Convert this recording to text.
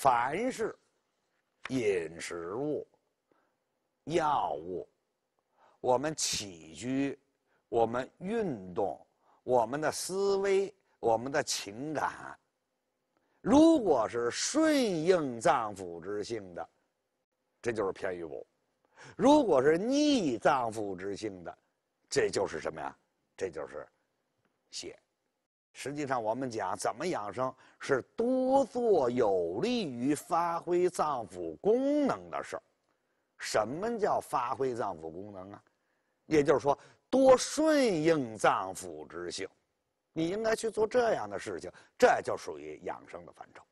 凡是饮食物、药物，我们起居、我们运动、我们的思维、我们的情感，如果是顺应脏腑之性的，这就是偏于补；如果是逆脏腑之性的，这就是什么呀？这就是血。实际上，我们讲怎么养生是多做有利于发挥脏腑功能的事儿。什么叫发挥脏腑功能啊？也就是说，多顺应脏腑之性，你应该去做这样的事情，这就属于养生的范畴。